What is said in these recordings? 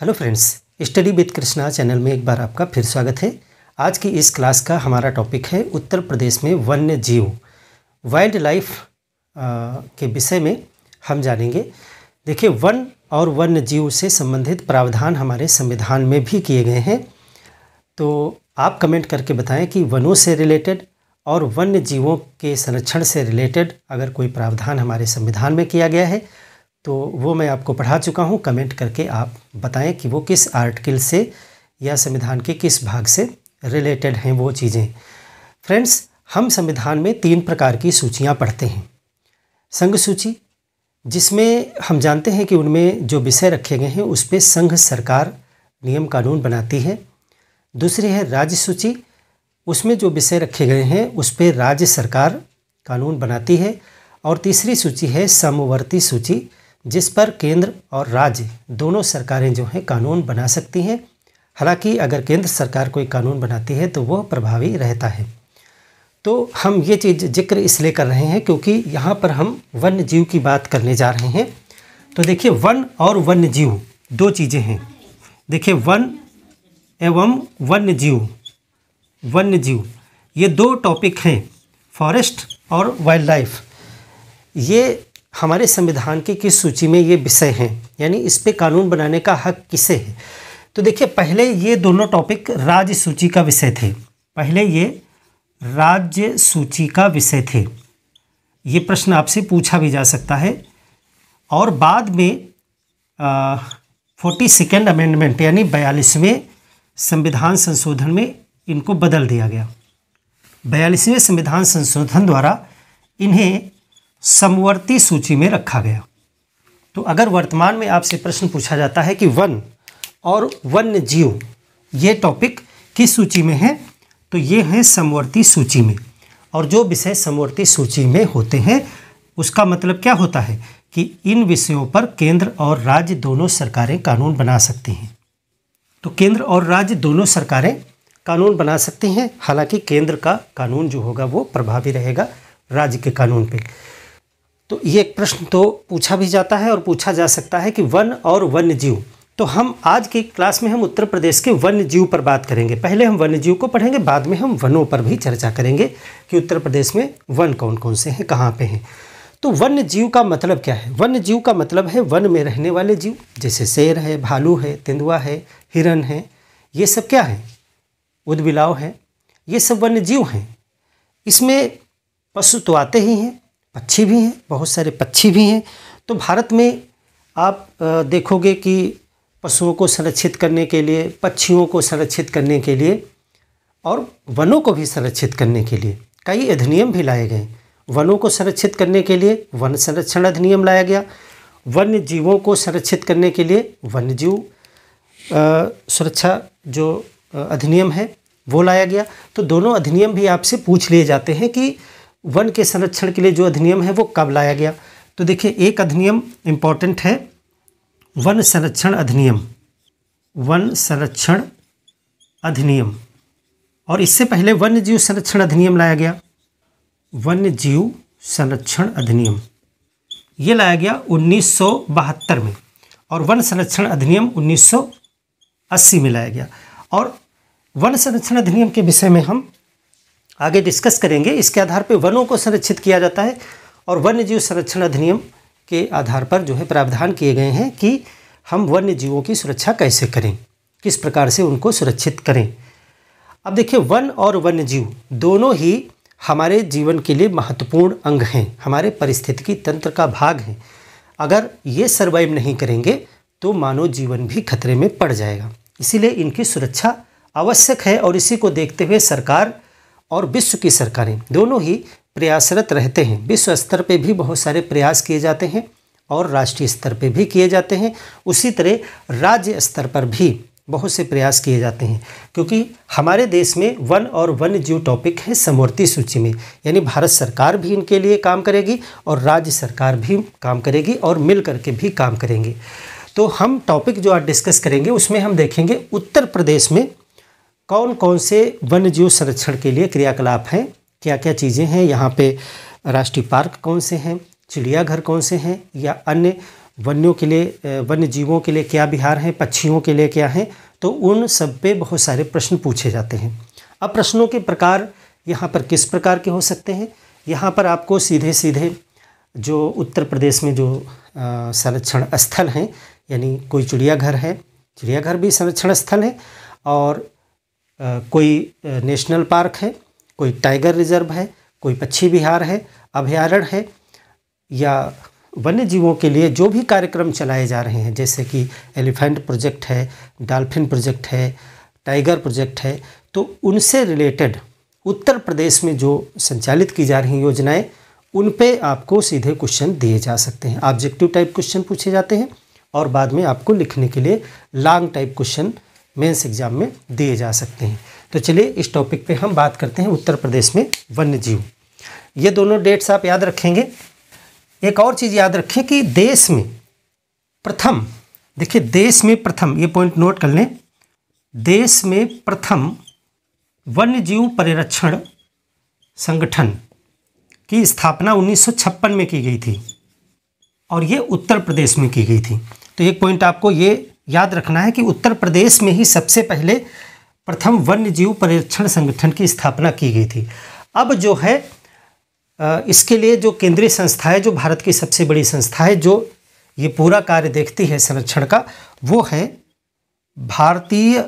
hello friends study with Krishna channel में एक बार आपका फिर स्वागत है आज की इस क्लास का हमारा टॉपिक है उत्तर प्रदेश में वन्य जीव वाइल्ड लाइफ के विषय में हम जानेंगे देखिए वन और वन्य जीव से संबंधित प्रावधान हमारे संविधान में भी किए गए हैं तो आप कमेंट करके बताएं कि वनों से रिलेटेड और वन्य जीवों के संरक्षण से रिलेटेड अगर कोई प्रावधान हमारे संविधान में किया गया है तो वो मैं आपको पढ़ा चुका हूँ कमेंट करके आप बताएं कि वो किस आर्टिकल से या संविधान के किस भाग से रिलेटेड हैं वो चीज़ें फ्रेंड्स हम संविधान में तीन प्रकार की सूचियाँ पढ़ते हैं संघ सूची जिसमें हम जानते हैं कि उनमें जो विषय रखे गए हैं उस पर संघ सरकार नियम कानून बनाती है दूसरी है राज्य सूची उसमें जो विषय रखे गए हैं उस पर राज्य सरकार कानून बनाती है और तीसरी सूची है समवर्ती सूची जिस पर केंद्र और राज्य दोनों सरकारें जो हैं कानून बना सकती हैं हालांकि अगर केंद्र सरकार कोई कानून बनाती है तो वह प्रभावी रहता है तो हम ये चीज़ जिक्र इसलिए कर रहे हैं क्योंकि यहाँ पर हम वन्य जीव की बात करने जा रहे हैं तो देखिए वन और वन्य जीव दो चीज़ें हैं देखिए वन एवं वन्य जीव वन्य जीव ये दो टॉपिक हैं फॉरेस्ट और वाइल्ड लाइफ ये हमारे संविधान की किस सूची में ये विषय हैं यानी इस पर कानून बनाने का हक किसे है तो देखिए पहले ये दोनों टॉपिक राज्य सूची का विषय थे पहले ये राज्य सूची का विषय थे ये प्रश्न आपसे पूछा भी जा सकता है और बाद में फोर्टी सेकेंड अमेंडमेंट यानी बयालीसवें संविधान संशोधन में इनको बदल दिया गया बयालीसवें संविधान संशोधन द्वारा इन्हें समवर्ती सूची में रखा गया तो अगर वर्तमान में आपसे प्रश्न पूछा जाता है कि वन और वन्य जीव ये टॉपिक किस सूची में है तो ये है समवर्ती सूची में और जो विषय समवर्ती सूची में होते हैं उसका मतलब क्या होता है कि इन विषयों पर केंद्र और राज्य दोनों सरकारें कानून बना सकती हैं तो केंद्र और राज्य दोनों सरकारें कानून बना सकती हैं हालांकि केंद्र का कानून जो होगा वो प्रभावी रहेगा राज्य के कानून पे तो ये एक प्रश्न तो पूछा भी जाता है और पूछा जा सकता है कि वन और वन्य जीव तो हम आज की क्लास में हम उत्तर प्रदेश के वन्य जीव पर बात करेंगे पहले हम वन्य जीव को पढ़ेंगे बाद में हम वनों पर भी चर्चा करेंगे कि उत्तर प्रदेश में वन कौन कौन से हैं कहाँ पे हैं तो वन्य जीव का मतलब क्या है वन्य जीव का मतलब है वन में रहने वाले जीव जैसे शेर है भालू है तेंदुआ है हिरण है ये सब क्या है उदबिलाव है ये सब वन्य जीव हैं इसमें पशु तो आते ही हैं पक्षी भी हैं बहुत सारे पक्षी भी हैं तो भारत में आप देखोगे कि पशुओं को संरक्षित करने के लिए पक्षियों को संरक्षित करने के लिए और वनों को भी संरक्षित करने के लिए कई अधिनियम भी लाए गए वनों को संरक्षित करने के लिए वन संरक्षण अधिनियम लाया गया वन्य जीवों को संरक्षित करने के लिए वन्य जीव सुरक्षा जो अधिनियम है वो लाया गया तो दोनों अधिनियम भी आपसे पूछ लिए जाते हैं कि वन के संरक्षण के लिए जो अधिनियम है वो कब लाया गया तो देखिए एक अधिनियम इम्पॉर्टेंट है वन संरक्षण अधिनियम वन संरक्षण अधिनियम और इससे पहले वन्य जीव संरक्षण अधिनियम लाया गया वन्य जीव संरक्षण अधिनियम ये लाया गया उन्नीस में और वन संरक्षण अधिनियम 1980 में लाया गया और वन संरक्षण अधिनियम के विषय में हम आगे डिस्कस करेंगे इसके आधार पर वनों को संरक्षित किया जाता है और वन्य जीव संरक्षण अधिनियम के आधार पर जो है प्रावधान किए गए हैं कि हम वन्य जीवों की सुरक्षा कैसे करें किस प्रकार से उनको सुरक्षित करें अब देखिए वन और वन्य जीव दोनों ही हमारे जीवन के लिए महत्वपूर्ण अंग हैं हमारे परिस्थितिकी तंत्र का भाग हैं अगर ये सर्वाइव नहीं करेंगे तो मानव जीवन भी खतरे में पड़ जाएगा इसीलिए इनकी सुरक्षा आवश्यक है और इसी को देखते हुए सरकार और विश्व की सरकारें दोनों ही प्रयासरत रहते हैं विश्व स्तर पे भी बहुत सारे प्रयास किए जाते हैं और राष्ट्रीय स्तर पे भी किए जाते हैं उसी तरह राज्य स्तर पर भी बहुत से प्रयास किए जाते हैं क्योंकि हमारे देश में वन और वन जीव टॉपिक है समवर्ती सूची में यानी भारत सरकार भी इनके लिए काम करेगी और राज्य सरकार भी काम करेगी और मिल करके भी काम करेंगे तो हम टॉपिक जो आज डिस्कस करेंगे उसमें हम देखेंगे उत्तर प्रदेश में कौन कौन से वन्य जीव संरक्षण के लिए क्रियाकलाप हैं क्या क्या चीज़ें हैं यहाँ पे राष्ट्रीय पार्क कौन से हैं चिड़ियाघर कौन से हैं या अन्य वन्यों के लिए वन्य जीवों के लिए क्या बिहार हैं पक्षियों के लिए क्या हैं तो उन सब पे बहुत सारे प्रश्न पूछे जाते हैं अब प्रश्नों के प्रकार यहाँ पर किस प्रकार के हो सकते हैं यहाँ पर आपको सीधे सीधे जो उत्तर प्रदेश में जो संरक्षण स्थल हैं यानी कोई चिड़ियाघर है चिड़ियाघर भी संरक्षण स्थल है और कोई नेशनल पार्क है कोई टाइगर रिजर्व है कोई पक्षी विहार है अभयारण्य है या वन्य जीवों के लिए जो भी कार्यक्रम चलाए जा रहे हैं जैसे कि एलिफेंट प्रोजेक्ट है डॉल्फिन प्रोजेक्ट है टाइगर प्रोजेक्ट है तो उनसे रिलेटेड उत्तर प्रदेश में जो संचालित की जा रही योजनाएं उन पे आपको सीधे क्वेश्चन दिए जा सकते हैं ऑब्जेक्टिव टाइप क्वेश्चन पूछे जाते हैं और बाद में आपको लिखने के लिए long type question mains exam में दिए जा सकते हैं तो चलिए इस टॉपिक पे हम बात करते हैं उत्तर प्रदेश में वन्य जीव ये दोनों डेट्स आप याद रखेंगे एक और चीज़ याद रखें कि देश में प्रथम देखिए देश में प्रथम ये पॉइंट नोट कर लें देश में प्रथम वन्य जीव परिरक्षण संगठन की स्थापना 1956 में की गई थी और ये उत्तर प्रदेश में की गई थी तो एक पॉइंट आपको ये याद रखना है कि उत्तर प्रदेश में ही सबसे पहले प्रथम वन्य जीव परीक्षण संगठन की स्थापना की गई थी अब जो है इसके लिए जो केंद्रीय संस्था है जो भारत की सबसे बड़ी संस्था है जो ये पूरा कार्य देखती है संरक्षण का वो है भारतीय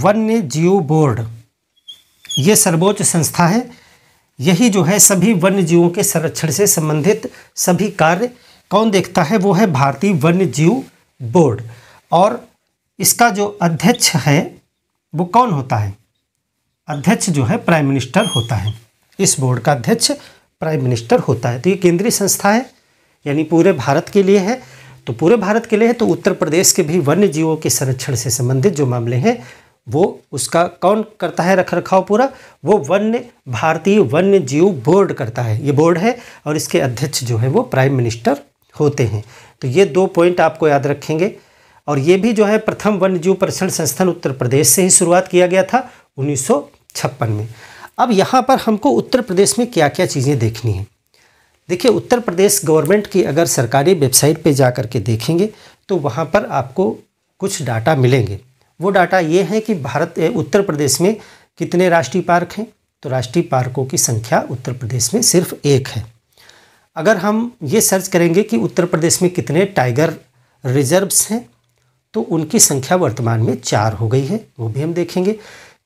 वन्य जीव बोर्ड ये सर्वोच्च संस्था है यही जो है सभी वन्य जीवों के संरक्षण से संबंधित सभी कार्य कौन देखता है वो है भारतीय वन्य जीव बोर्ड और इसका जो अध्यक्ष है वो कौन होता है अध्यक्ष जो है प्राइम मिनिस्टर होता है इस बोर्ड का अध्यक्ष प्राइम मिनिस्टर होता है तो ये केंद्रीय संस्था है यानी पूरे भारत के लिए है तो पूरे भारत के लिए है तो उत्तर प्रदेश के भी वन्य जीवों के संरक्षण से संबंधित जो मामले हैं वो उसका कौन करता है रख रखाव पूरा वो वन्य भारतीय वन्य जीव बोर्ड करता है ये बोर्ड है और इसके अध्यक्ष जो है वो प्राइम मिनिस्टर होते हैं तो ये दो पॉइंट आपको याद रखेंगे और ये भी जो है प्रथम वन्य जीव परीक्षण संस्थान उत्तर प्रदेश से ही शुरुआत किया गया था उन्नीस में अब यहाँ पर हमको उत्तर प्रदेश में क्या क्या चीज़ें देखनी है देखिए उत्तर प्रदेश गवर्नमेंट की अगर सरकारी वेबसाइट पे जा कर के देखेंगे तो वहाँ पर आपको कुछ डाटा मिलेंगे वो डाटा ये है कि भारत उत्तर प्रदेश में कितने राष्ट्रीय पार्क हैं तो राष्ट्रीय पार्कों की संख्या उत्तर प्रदेश में सिर्फ एक है अगर हम ये सर्च करेंगे कि उत्तर प्रदेश में कितने टाइगर रिजर्व्स हैं तो उनकी संख्या वर्तमान में चार हो गई है वो भी हम देखेंगे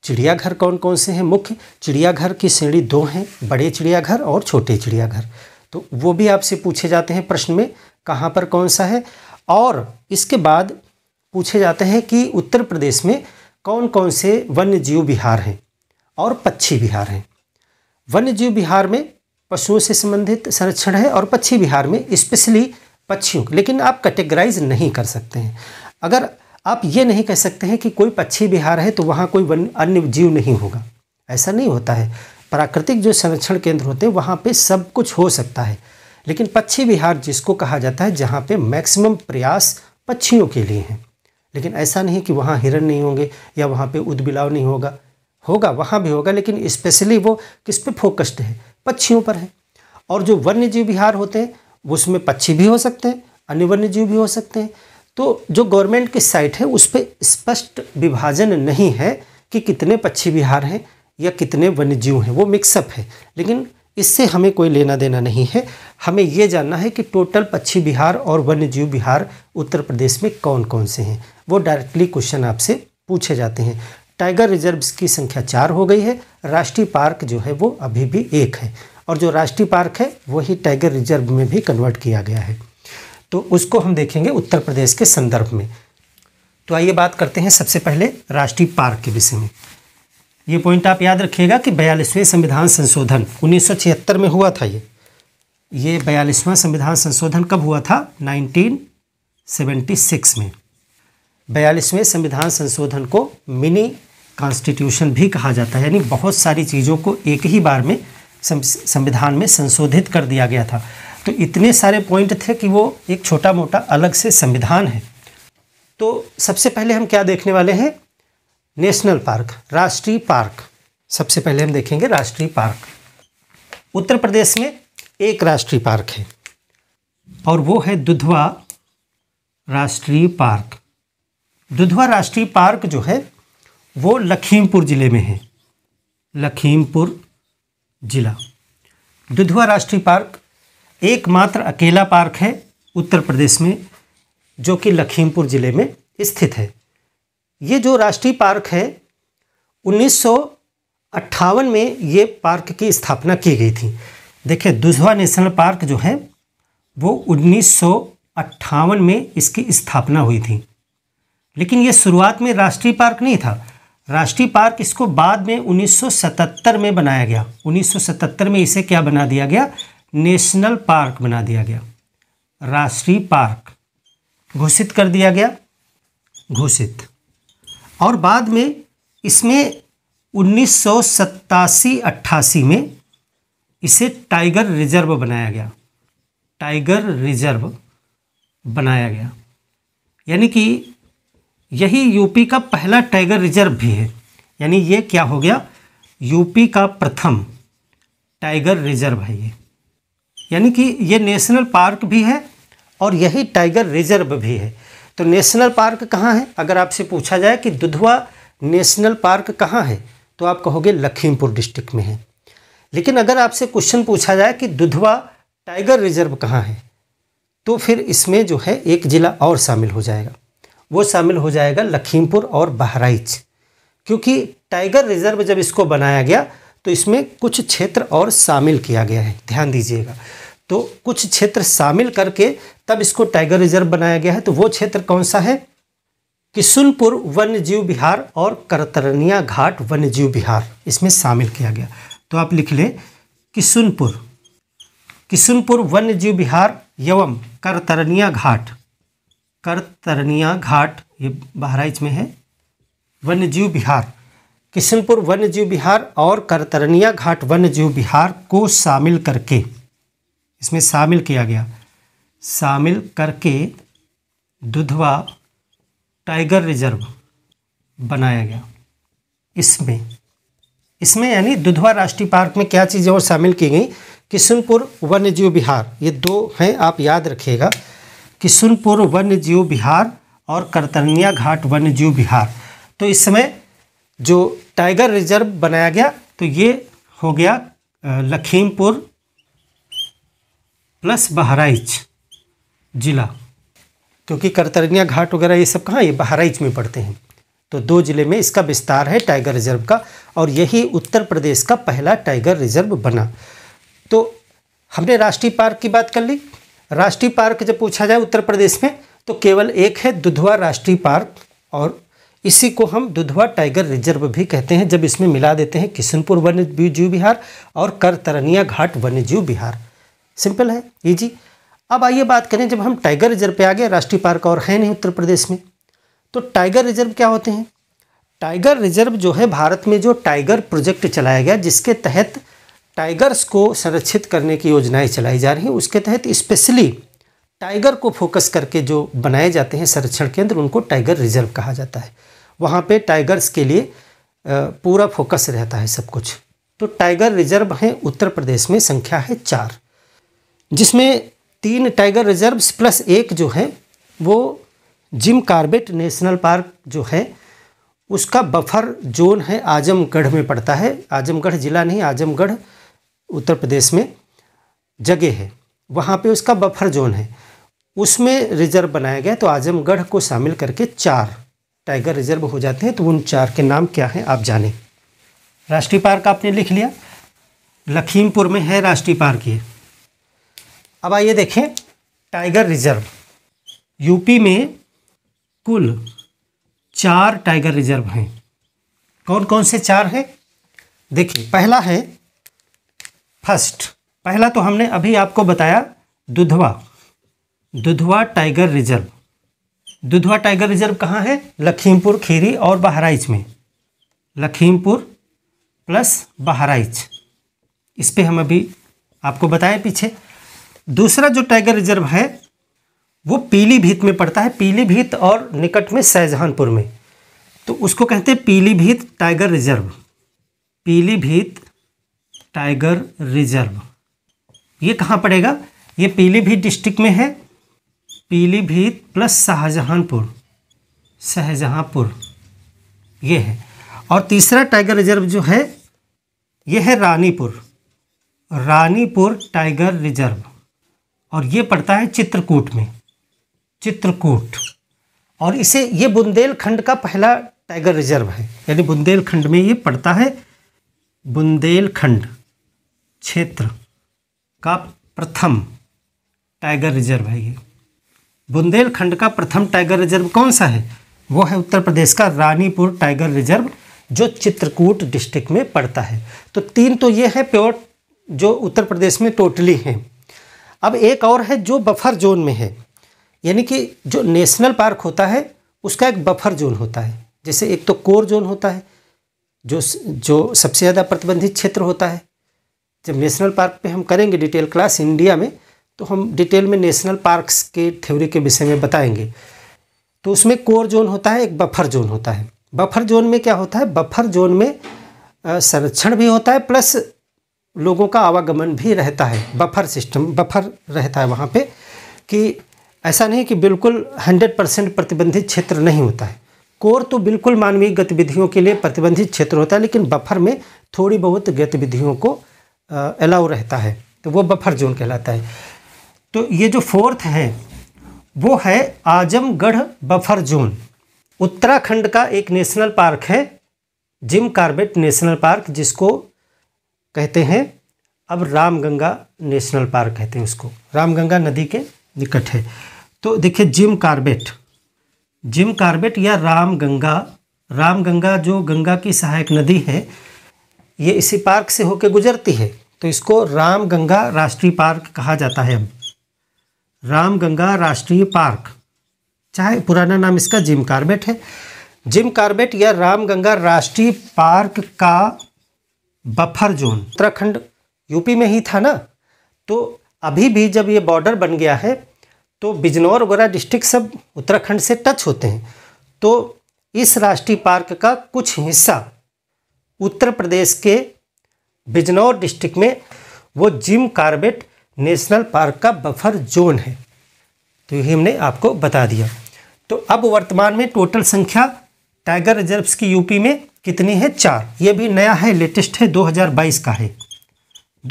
चिड़ियाघर कौन कौन से हैं मुख्य चिड़ियाघर की श्रेणी दो हैं बड़े चिड़ियाघर और छोटे चिड़ियाघर तो वो भी आपसे पूछे जाते हैं प्रश्न में कहाँ पर कौन सा है और इसके बाद पूछे जाते हैं कि उत्तर प्रदेश में कौन कौन से वन्य जीव बिहार हैं और पक्षी बिहार हैं वन्य जीव बिहार में पशुओं से संबंधित संरक्षण है और पक्षी बिहार में स्पेशली पक्षियों लेकिन आप कैटेगराइज नहीं कर सकते हैं अगर आप ये नहीं कह सकते हैं कि कोई पक्षी बिहार है तो वहाँ कोई अन्य जीव नहीं होगा ऐसा नहीं होता है प्राकृतिक जो संरक्षण केंद्र होते हैं वहाँ पे सब कुछ हो सकता है लेकिन पक्षी विहार जिसको कहा जाता है जहाँ पे मैक्सिमम प्रयास पक्षियों के लिए हैं लेकिन ऐसा नहीं कि वहाँ हिरण नहीं होंगे या वहाँ पे उदबिलाव नहीं होगा होगा वहाँ भी होगा लेकिन स्पेशली वो किस पे फोकस्ड है पक्षियों पर है और जो वन्य जीव विहार होते हैं उसमें पक्षी भी हो सकते हैं अन्य वन्य जीव भी हो सकते हैं तो जो गवर्नमेंट की साइट है उस पर स्पष्ट विभाजन नहीं है कि कितने पक्षी विहार हैं या कितने वन्यजीव हैं वो मिक्सअप है लेकिन इससे हमें कोई लेना देना नहीं है हमें ये जानना है कि टोटल पक्षी विहार और वन्यजीव विहार उत्तर प्रदेश में कौन कौन से हैं वो डायरेक्टली क्वेश्चन आपसे पूछे जाते हैं टाइगर रिजर्व्स की संख्या चार हो गई है राष्ट्रीय पार्क जो है वो अभी भी एक है और जो राष्ट्रीय पार्क है वही टाइगर रिजर्व में भी कन्वर्ट किया गया है तो उसको हम देखेंगे उत्तर प्रदेश के संदर्भ में तो आइए बात करते हैं सबसे पहले राष्ट्रीय पार्क के विषय में ये पॉइंट आप याद रखिएगा कि बयालीसवें संविधान संशोधन उन्नीस में हुआ था ये ये बयालीसवां संविधान संशोधन कब हुआ था 1976 में बयालीसवें संविधान संशोधन को मिनी कॉन्स्टिट्यूशन भी कहा जाता है यानी बहुत सारी चीज़ों को एक ही बार में संविधान में संशोधित कर दिया गया था तो इतने सारे पॉइंट थे कि वो एक छोटा मोटा अलग से संविधान है तो सबसे पहले हम क्या देखने वाले हैं नेशनल पार्क राष्ट्रीय पार्क सबसे पहले हम देखेंगे राष्ट्रीय पार्क उत्तर प्रदेश में एक राष्ट्रीय पार्क है और वो है दुधवा राष्ट्रीय पार्क दुधवा राष्ट्रीय पार्क जो है वो लखीमपुर ज़िले में है लखीमपुर ज़िला दुधवा राष्ट्रीय पार्क एकमात्र अकेला पार्क है उत्तर प्रदेश में जो कि लखीमपुर ज़िले में स्थित है ये जो राष्ट्रीय पार्क है उन्नीस में ये पार्क की स्थापना की गई थी देखिए दुधवा नेशनल पार्क जो है वो उन्नीस में इसकी स्थापना हुई थी लेकिन ये शुरुआत में राष्ट्रीय पार्क नहीं था राष्ट्रीय पार्क इसको बाद में 1977 में बनाया गया 1977 में इसे क्या बना दिया गया नेशनल पार्क बना दिया गया राष्ट्रीय पार्क घोषित कर दिया गया घोषित और बाद में इसमें उन्नीस सौ में इसे टाइगर रिजर्व बनाया गया टाइगर रिजर्व बनाया गया यानी कि यही यूपी का पहला टाइगर रिजर्व भी है यानी ये क्या हो गया यूपी का प्रथम टाइगर रिजर्व है ये यानी कि ये नेशनल पार्क भी है और यही टाइगर रिजर्व भी है तो नेशनल पार्क कहाँ है अगर आपसे पूछा जाए कि दुधवा नेशनल पार्क कहाँ है तो आप कहोगे लखीमपुर डिस्ट्रिक्ट में है लेकिन अगर आपसे क्वेश्चन पूछा जाए कि दुधवा टाइगर रिजर्व कहाँ है तो फिर इसमें जो है एक ज़िला और शामिल हो जाएगा वो शामिल हो जाएगा लखीमपुर और बहराइच क्योंकि टाइगर रिजर्व जब इसको बनाया गया तो इसमें कुछ क्षेत्र और शामिल किया गया है ध्यान दीजिएगा तो कुछ क्षेत्र शामिल करके तब इसको टाइगर रिजर्व बनाया गया है तो वो क्षेत्र कौन सा है किशुनपुर वन्य जीव बिहार और करतरनिया घाट वन्य जीव बिहार इसमें शामिल किया गया तो आप लिख लें किशुनपुर किशुनपुर वन्य जीव बिहार एवं करतरनिया घाट करतरनिया घाट ये बहराइच में है वन्य जीव बिहार किशनपुर वन्य जीव बिहार और करतरनिया घाट वन्य जीव बिहार को शामिल करके इसमें शामिल किया गया शामिल करके दुधवा टाइगर रिजर्व बनाया गया इसमें इसमें यानी दुधवा राष्ट्रीय पार्क में क्या चीज़ें और शामिल की गई किशनपुर जीव बिहार ये दो हैं आप याद रखिएगा किशनपुर जीव बिहार और करतनिया घाट वन्य जीव बिहार तो इस समय जो टाइगर रिजर्व बनाया गया तो ये हो गया लखीमपुर प्लस बहराइच जिला क्योंकि करतरनिया घाट वगैरह ये सब कहाँ ये बहराइच में पड़ते हैं तो दो ज़िले में इसका विस्तार है टाइगर रिजर्व का और यही उत्तर प्रदेश का पहला टाइगर रिजर्व बना तो हमने राष्ट्रीय पार्क की बात कर ली राष्ट्रीय पार्क जब पूछा जाए उत्तर प्रदेश में तो केवल एक है दुधवा राष्ट्रीय पार्क और इसी को हम दुधवा टाइगर रिजर्व भी कहते हैं जब इसमें मिला देते हैं किशनपुर वन्य जीव बिहार और करतरनिया घाट वन्य जीव बिहार सिंपल है जी अब आइए बात करें जब हम टाइगर रिजर्व पे आ गए राष्ट्रीय पार्क और है नहीं उत्तर प्रदेश में तो टाइगर रिजर्व क्या होते हैं टाइगर रिजर्व जो है भारत में जो टाइगर प्रोजेक्ट चलाया गया जिसके तहत टाइगर्स को संरक्षित करने की योजनाएं चलाई जा रही हैं उसके तहत स्पेशली टाइगर को फोकस करके जो बनाए जाते हैं संरक्षण केंद्र उनको टाइगर रिजर्व कहा जाता है वहाँ पे टाइगर्स के लिए पूरा फोकस रहता है सब कुछ तो टाइगर रिजर्व हैं उत्तर प्रदेश में संख्या है चार जिसमें तीन टाइगर रिजर्व्स प्लस एक जो है वो जिम कार्बेट नेशनल पार्क जो है उसका बफर जोन है आजमगढ़ में पड़ता है आजमगढ़ ज़िला नहीं आजमगढ़ उत्तर प्रदेश में जगह है वहाँ पे उसका बफर जोन है उसमें रिजर्व बनाया गया तो आजमगढ़ को शामिल करके चार टाइगर रिजर्व हो जाते हैं तो उन चार के नाम क्या हैं आप जानें राष्ट्रीय पार्क आपने लिख लिया लखीमपुर में है राष्ट्रीय पार्क ये अब आइए देखें टाइगर रिजर्व यूपी में कुल चार टाइगर रिजर्व हैं कौन कौन से चार हैं देखिए पहला है फर्स्ट पहला तो हमने अभी आपको बताया Dudhwa Dudhwa tiger reserve Dudhwa tiger reserve कहाँ है लखीमपुर खीरी और बहराइच में लखीमपुर प्लस बहराइच इस पर हम अभी आपको बताएं पीछे दूसरा जो टाइगर रिजर्व है वो पीलीभीत में पड़ता है पीलीभीत और निकट में शाहजहानपुर में तो उसको कहते हैं Pilibhit tiger reserve Pilibhit tiger reserve ये कहाँ पड़ेगा ये पीलीभीत डिस्ट्रिक्ट में है पीलीभीत प्लस शाहजहानपुर शाहजहाँपुर ये है और तीसरा टाइगर रिजर्व जो है ये है रानीपुर रानीपुर टाइगर रिजर्व और ये पड़ता है चित्रकूट में चित्रकूट और इसे ये बुंदेलखंड का पहला टाइगर रिजर्व है यानी बुंदेलखंड में ये पड़ता है बुंदेलखंड क्षेत्र का प्रथम टाइगर रिजर्व है ये बुंदेलखंड का प्रथम टाइगर रिजर्व कौन सा है वो है उत्तर प्रदेश का रानीपुर टाइगर रिजर्व जो चित्रकूट डिस्ट्रिक्ट में पड़ता है तो तीन तो ये है प्योर जो उत्तर प्रदेश में टोटली हैं अब एक और है जो बफर जोन में है यानी कि जो नेशनल पार्क होता है उसका एक बफर जोन होता है जैसे एक तो कोर जोन होता है जो जो सबसे ज़्यादा प्रतिबंधित क्षेत्र होता है जब नेशनल पार्क पे हम करेंगे डिटेल क्लास इंडिया में तो हम डिटेल में नेशनल पार्क्स के थ्योरी के विषय में बताएंगे तो उसमें कोर जोन होता है एक बफर जोन होता है बफर जोन में क्या होता है बफर जोन में संरक्षण भी होता है प्लस लोगों का आवागमन भी रहता है बफर सिस्टम बफर रहता है वहाँ पे कि ऐसा नहीं कि बिल्कुल 100 परसेंट प्रतिबंधित क्षेत्र नहीं होता है कोर तो बिल्कुल मानवीय गतिविधियों के लिए प्रतिबंधित क्षेत्र होता है लेकिन बफर में थोड़ी बहुत गतिविधियों को अलाउ रहता है तो वो बफर जोन कहलाता है तो ये जो फोर्थ है वो है आजमगढ़ बफर जोन उत्तराखंड का एक नेशनल पार्क है जिम कार्बेट नेशनल पार्क जिसको कहते हैं अब रामगंगा नेशनल पार्क कहते हैं उसको रामगंगा नदी के निकट है तो देखिए जिम कार्बेट जिम कार्बेट या रामगंगा रामगंगा जो गंगा की सहायक नदी है ये इसी पार्क से होकर गुजरती है तो इसको रामगंगा राष्ट्रीय पार्क कहा जाता है अब रामगंगा राष्ट्रीय पार्क चाहे पुराना नाम इसका जिम कार्बेट है जिम कार्बेट या रामगंगा राष्ट्रीय पार्क का बफर जोन उत्तराखंड यूपी में ही था ना तो अभी भी जब ये बॉर्डर बन गया है तो बिजनौर वगैरह डिस्ट्रिक्ट सब उत्तराखंड से टच होते हैं तो इस राष्ट्रीय पार्क का कुछ हिस्सा उत्तर प्रदेश के बिजनौर डिस्ट्रिक्ट में वो जिम कार्बेट नेशनल पार्क का बफर जोन है तो ये हमने आपको बता दिया तो अब वर्तमान में टोटल संख्या टाइगर रिजर्व्स की यूपी में कितनी है चार ये भी नया है लेटेस्ट है 2022 का है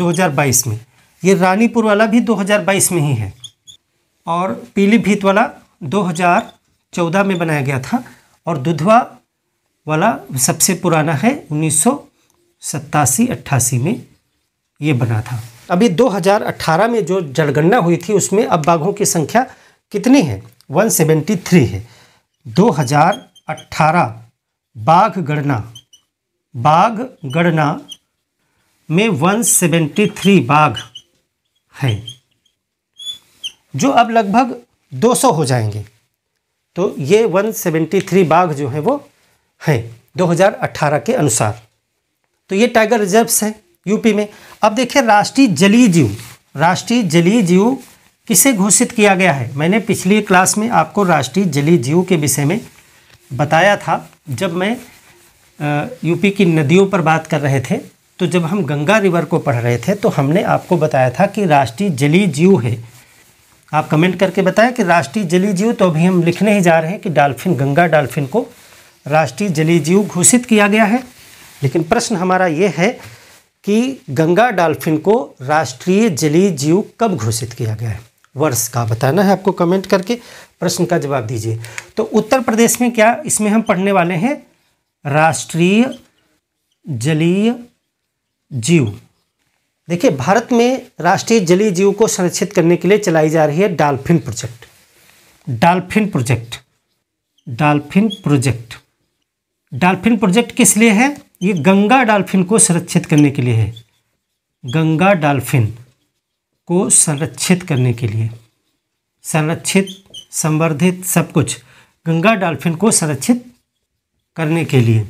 2022 में ये रानीपुर वाला भी 2022 में ही है और पीलीभीत वाला 2014 में बनाया गया था और दुधवा वाला सबसे पुराना है उन्नीस सत्तासी अट्ठासी में ये बना था अभी 2018 में जो जनगणना हुई थी उसमें अब बाघों की संख्या कितनी है 173 है 2000 अट्ठारह बाघ गणना बाघ गणना में वन सेवेंटी थ्री बाघ हैं जो अब लगभग दो सौ हो जाएंगे तो ये वन सेवेंटी थ्री बाघ जो हैं वो हैं दो हज़ार अट्ठारह के अनुसार तो ये टाइगर रिजर्व्स हैं यूपी में अब देखिए राष्ट्रीय जलीय जीव राष्ट्रीय जलीय जीव किसे घोषित किया गया है मैंने पिछली क्लास में आपको राष्ट्रीय जलीय जीव के विषय में बताया था जब मैं यूपी की नदियों पर बात कर रहे थे तो जब हम गंगा रिवर को पढ़ रहे थे तो हमने आपको बताया था कि राष्ट्रीय जली जीव है आप कमेंट करके बताएं कि राष्ट्रीय जली जीव तो अभी हम लिखने ही जा रहे हैं कि डाल्फिन गंगा डाल्फिन को राष्ट्रीय जली जीव घोषित किया गया है लेकिन प्रश्न हमारा ये है कि गंगा डाल्फिन को राष्ट्रीय जली जीव कब घोषित किया गया है वर्ष का बताना है आपको कमेंट करके प्रश्न का जवाब दीजिए तो उत्तर प्रदेश में क्या इसमें हम पढ़ने वाले हैं राष्ट्रीय जलीय जीव देखिए भारत में राष्ट्रीय जलीय जीव को संरक्षित करने के लिए चलाई जा रही है dolphin project dolphin project dolphin project dolphin project किस लिए है ये गंगा डाल्फिन को संरक्षित करने के लिए है गंगा डाल्फिन को संरक्षित करने के लिए संरक्षित संवर्धित सब कुछ गंगा डॉल्फिन को संरक्षित करने के लिए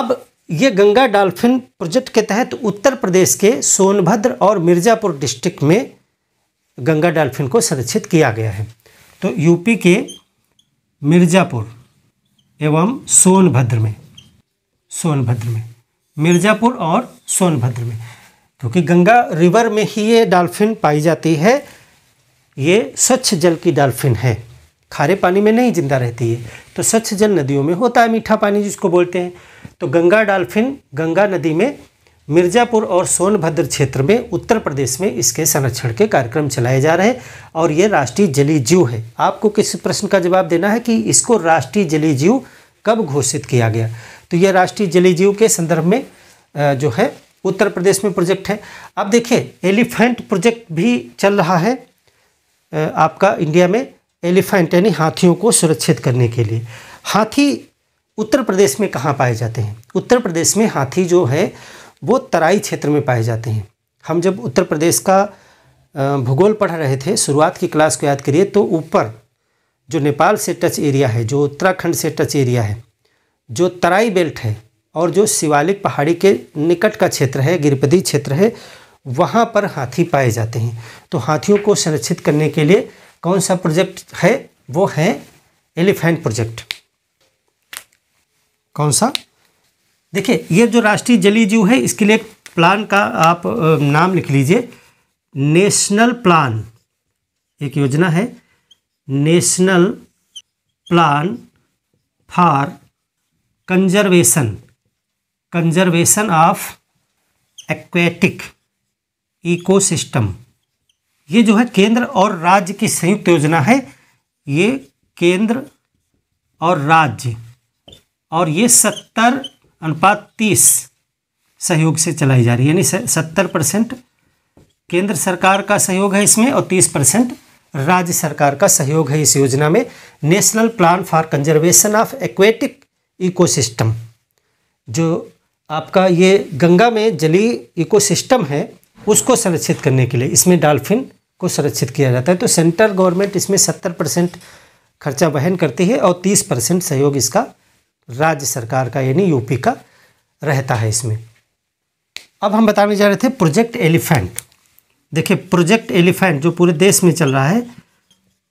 अब ये गंगा डॉल्फिन प्रोजेक्ट के तहत उत्तर प्रदेश के सोनभद्र और मिर्ज़ापुर डिस्ट्रिक्ट में गंगा डॉल्फिन को संरक्षित किया गया है तो यूपी के मिर्ज़ापुर एवं सोनभद्र में सोनभद्र में मिर्ज़ापुर और सोनभद्र में क्योंकि गंगा रिवर में ही ये डॉल्फिन पाई जाती है ये स्वच्छ जल की डॉल्फिन है खारे पानी में नहीं जिंदा रहती है तो स्वच्छ जल नदियों में होता है मीठा पानी जिसको बोलते हैं तो गंगा डॉल्फिन गंगा नदी में मिर्ज़ापुर और सोनभद्र क्षेत्र में उत्तर प्रदेश में इसके संरक्षण के कार्यक्रम चलाए जा रहे हैं और ये राष्ट्रीय जली जीव है आपको किस प्रश्न का जवाब देना है कि इसको राष्ट्रीय जली जीव कब घोषित किया गया तो यह राष्ट्रीय जली जीव के संदर्भ में जो है उत्तर प्रदेश में प्रोजेक्ट है अब देखिए एलिफेंट प्रोजेक्ट भी चल रहा है आपका इंडिया में एलिफेंट यानी हाथियों को सुरक्षित करने के लिए हाथी उत्तर प्रदेश में कहाँ पाए जाते हैं उत्तर प्रदेश में हाथी जो है वो तराई क्षेत्र में पाए जाते हैं हम जब उत्तर प्रदेश का भूगोल पढ़ रहे थे शुरुआत की क्लास को याद करिए तो ऊपर जो नेपाल से टच एरिया है जो उत्तराखंड से टच एरिया है जो तराई बेल्ट है और जो शिवालिक पहाड़ी के निकट का क्षेत्र है गिरपदी क्षेत्र है वहाँ पर हाथी पाए जाते हैं तो हाथियों को संरक्षित करने के लिए कौन सा प्रोजेक्ट है वो है एलिफेंट प्रोजेक्ट कौन सा देखिए ये जो राष्ट्रीय जली जीव है इसके लिए प्लान का आप नाम लिख लीजिए नेशनल प्लान एक योजना है national plan for conservation conservation of aquatic ecosystem ये जो है केंद्र और राज्य की संयुक्त योजना है ये केंद्र और राज्य और ये सत्तर अनुपात तीस सहयोग से चलाई जा रही है यानी सत्तर परसेंट केंद्र सरकार का सहयोग है इसमें और तीस परसेंट राज्य सरकार का सहयोग है इस योजना में national plan for conservation of aquatic ecosystem जो आपका ये गंगा में जली इकोसिस्टम है उसको संरक्षित करने के लिए इसमें डॉल्फिन को संरक्षित किया जाता है तो सेंट्रल गवर्नमेंट इसमें सत्तर परसेंट खर्चा वहन करती है और तीस परसेंट सहयोग इसका राज्य सरकार का यानी यूपी का रहता है इसमें अब हम बताने जा रहे थे प्रोजेक्ट एलिफेंट देखिए प्रोजेक्ट एलिफेंट जो पूरे देश में चल रहा है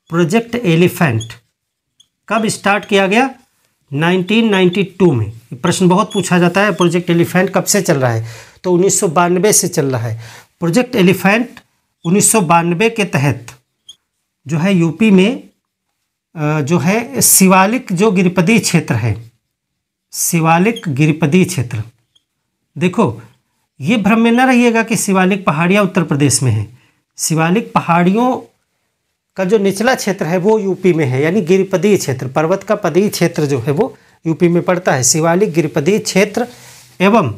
प्रोजेक्ट एलिफेंट कब स्टार्ट किया गया 1992 में प्रश्न बहुत पूछा जाता है प्रोजेक्ट एलिफेंट कब से चल रहा है तो उन्नीस से चल रहा है प्रोजेक्ट एलिफेंट उन्नीस के तहत जो है यूपी में जो है शिवालिक जो गिरिपदी क्षेत्र है शिवालिक गिरिपदी क्षेत्र देखो ये भ्रम में न रहिएगा कि शिवालिक पहाड़ियाँ उत्तर प्रदेश में है शिवालिक पहाड़ियों का जो निचला क्षेत्र है वो यूपी में है यानी गिरिपदी क्षेत्र पर्वत का पदी क्षेत्र जो है वो यूपी में पड़ता है शिवालिक गिरिपदी क्षेत्र एवं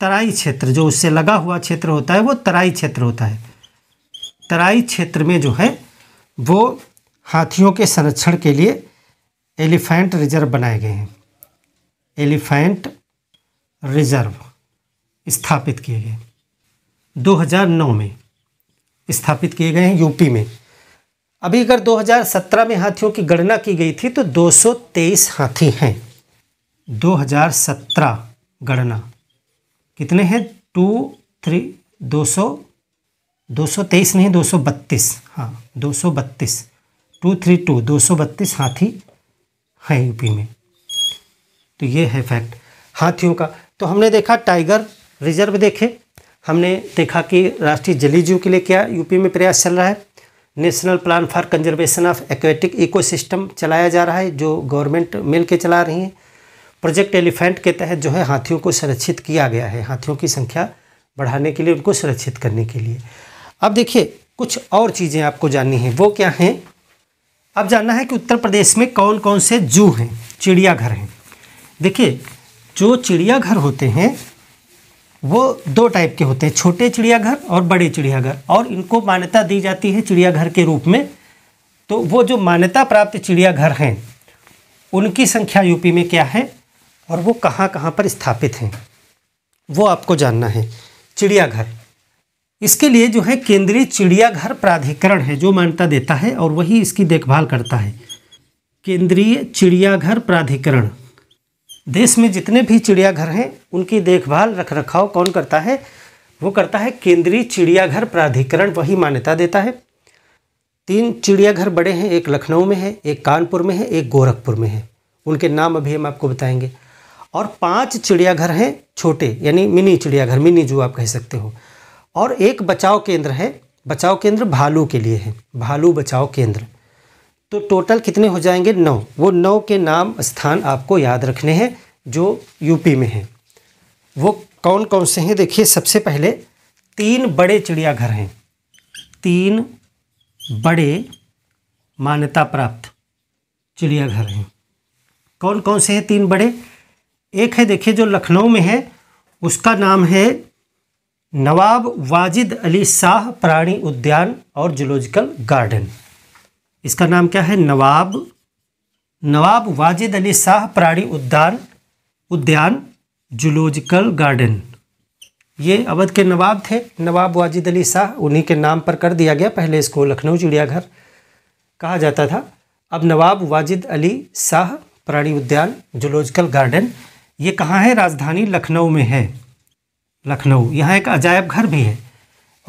तराई क्षेत्र जो उससे लगा हुआ क्षेत्र होता है वो तराई क्षेत्र होता है तराई क्षेत्र में जो है वो हाथियों के संरक्षण के लिए एलिफेंट रिजर्व बनाए गए हैं एलिफेंट रिजर्व स्थापित किए गए 2009 में स्थापित किए गए हैं यूपी में अभी अगर 2017 में हाथियों की गणना की गई थी तो 223 हाथी हैं 2017 गणना कितने हैं टू थ्री दो सौ दो सौ तेईस नहीं दो सौ बत्तीस हाँ दो सौ बत्तीस टू थ्री टू दो सौ बत्तीस हाथी हैं यूपी में तो ये है फैक्ट हाथियों का तो हमने देखा टाइगर रिजर्व देखे हमने देखा कि राष्ट्रीय जली जीव के लिए क्या यूपी में प्रयास चल रहा है national plan for conservation of aquatic ecosystem चलाया जा रहा है जो गवर्नमेंट मिल के चला रही है प्रोजेक्ट एलिफेंट के तहत जो है हाथियों को संरक्षित किया गया है हाथियों की संख्या बढ़ाने के लिए उनको सुरक्षित करने के लिए अब देखिए कुछ और चीज़ें आपको जाननी है वो क्या हैं अब जानना है कि उत्तर प्रदेश में कौन कौन से जू हैं चिड़ियाघर हैं देखिए जो चिड़ियाघर होते हैं वो दो टाइप के होते हैं छोटे चिड़ियाघर और बड़े चिड़ियाघर और इनको मान्यता दी जाती है चिड़ियाघर के रूप में तो वो जो मान्यता प्राप्त चिड़ियाघर हैं उनकी संख्या यूपी में क्या है और वो कहाँ कहाँ पर स्थापित हैं वो आपको जानना है चिड़ियाघर इसके लिए जो है केंद्रीय चिड़ियाघर प्राधिकरण है जो मान्यता देता है और वही इसकी देखभाल करता है केंद्रीय चिड़ियाघर प्राधिकरण देश में जितने भी चिड़ियाघर हैं उनकी देखभाल रख रखाव कौन करता है वो करता है केंद्रीय चिड़ियाघर प्राधिकरण वही मान्यता देता है तीन चिड़ियाघर बड़े हैं एक लखनऊ में है एक कानपुर में है एक गोरखपुर में है उनके नाम अभी हम आपको बताएंगे और पांच चिड़ियाघर हैं छोटे यानी मिनी चिड़ियाघर मिनी जू आप कह सकते हो और एक बचाव केंद्र है बचाव केंद्र भालू के लिए है भालू बचाव केंद्र तो टोटल कितने हो जाएंगे नौ वो नौ के नाम स्थान आपको याद रखने हैं जो यूपी में हैं वो कौन कौन से हैं देखिए सबसे पहले तीन बड़े चिड़ियाघर हैं तीन बड़े मान्यता प्राप्त चिड़ियाघर हैं कौन कौन से हैं तीन बड़े एक है देखिए जो लखनऊ में है उसका नाम है नवाब वाजिद अली शाह प्राणी उद्यान और जुलॉजिकल गार्डन इसका नाम क्या है नवाब नवाब वाजिद अली शाह प्राणी उद्यान उद्यान जुलॉजिकल गार्डन ये अवध के नवाब थे नवाब वाजिद अली शाह उन्हीं के नाम पर कर दिया गया पहले इसको लखनऊ चिड़ियाघर कहा जाता था अब नवाब वाजिद अली शाह प्राणी उद्यान जुलॉजिकल गार्डन ये कहाँ है राजधानी लखनऊ में है लखनऊ यहाँ एक अजायब घर भी है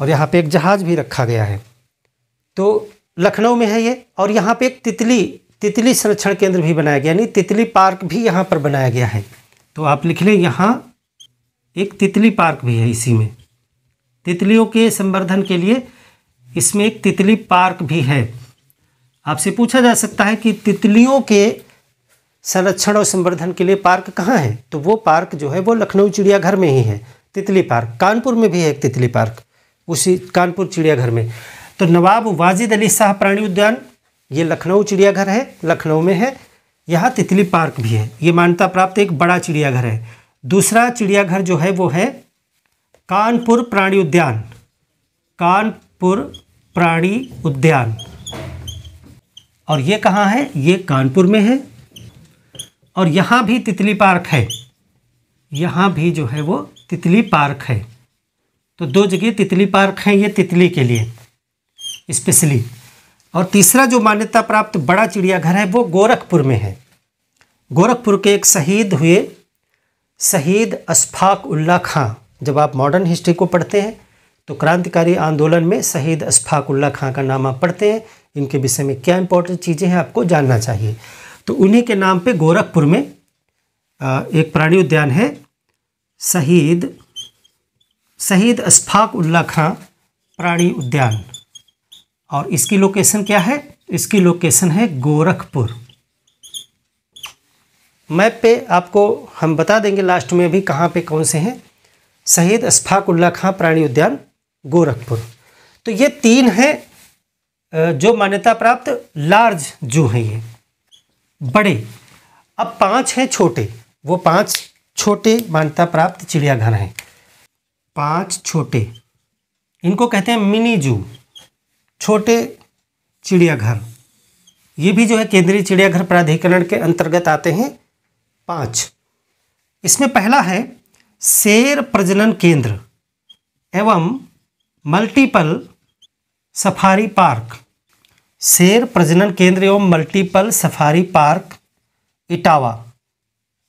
और यहाँ पे एक जहाज़ भी रखा गया है तो लखनऊ में है ये और यहाँ पे एक तितली तितली संरक्षण केंद्र भी बनाया गया यानी तितली पार्क भी यहाँ पर बनाया गया है तो आप लिख लें यहाँ एक तितली पार्क भी है इसी में तितलियों के संवर्धन के लिए इसमें एक तितली पार्क भी है आपसे पूछा जा सकता है कि तितलियों के संरक्षण और संवर्धन के लिए पार्क कहाँ है तो वो पार्क जो है वो लखनऊ चिड़ियाघर में ही है तितली पार्क कानपुर में भी है एक तितली पार्क उसी कानपुर चिड़ियाघर में तो नवाब वाजिद अली शाह प्राणी उद्यान ये लखनऊ चिड़ियाघर है लखनऊ में है यहाँ तितली पार्क भी है ये मान्यता प्राप्त एक बड़ा चिड़ियाघर है दूसरा चिड़ियाघर जो है वो है कानपुर प्राणी उद्यान कानपुर प्राणी उद्यान और ये कहाँ है ये कानपुर में है और यहाँ भी तितली पार्क है यहाँ भी जो है वो तितली पार्क है तो दो जगह तितली पार्क हैं ये तितली के लिए स्पेशली और तीसरा जो मान्यता प्राप्त बड़ा चिड़ियाघर है वो गोरखपुर में है गोरखपुर के एक शहीद हुए शहीद अशफाक उल्ला खां जब आप मॉडर्न हिस्ट्री को पढ़ते हैं तो क्रांतिकारी आंदोलन में शहीद अशफाक उल्ला खां का नाम आप पढ़ते हैं इनके विषय में क्या इंपॉर्टेंट चीज़ें हैं आपको जानना चाहिए तो उन्हीं के नाम पे गोरखपुर में एक प्राणी उद्यान है शहीद शहीद अशफाक उल्ला खां प्राणी उद्यान और इसकी लोकेशन क्या है इसकी लोकेशन है गोरखपुर मैप पे आपको हम बता देंगे लास्ट में भी कहाँ पे कौन से हैं शहीद अशफाक उल्ला खां प्राणी उद्यान गोरखपुर तो ये तीन हैं जो मान्यता प्राप्त लार्ज जू हैं ये बड़े अब पांच हैं छोटे वो पांच छोटे मान्यता प्राप्त चिड़ियाघर हैं पांच छोटे इनको कहते हैं मिनी जू छोटे चिड़ियाघर ये भी जो है केंद्रीय चिड़ियाघर प्राधिकरण के अंतर्गत आते हैं पांच इसमें पहला है शेर प्रजनन केंद्र एवं मल्टीपल सफारी पार्क शेर प्रजनन केंद्र एवं multiple safari park Etawah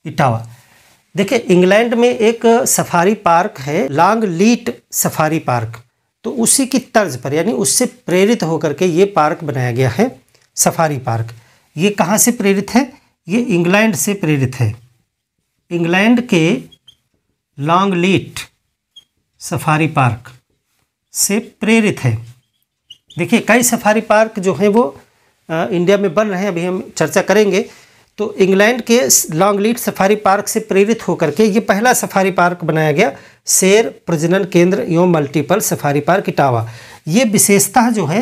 Etawah देखिए इंग्लैंड में एक सफारी पार्क है लॉन्ग लीट सफारी पार्क तो उसी की तर्ज पर यानी उससे प्रेरित होकर के ये पार्क बनाया गया है सफारी पार्क ये कहाँ से प्रेरित है ये इंग्लैंड से प्रेरित है इंग्लैंड के लॉन्ग लीट सफारी पार्क से प्रेरित है देखिए कई सफारी पार्क जो हैं वो आ, इंडिया में बन रहे हैं अभी हम चर्चा करेंगे तो इंग्लैंड के लॉन्गलीट सफारी पार्क से प्रेरित होकर के ये पहला सफारी पार्क बनाया गया शेर प्रजनन केंद्र एवं मल्टीपल सफारी पार्क इटावा ये विशेषता जो है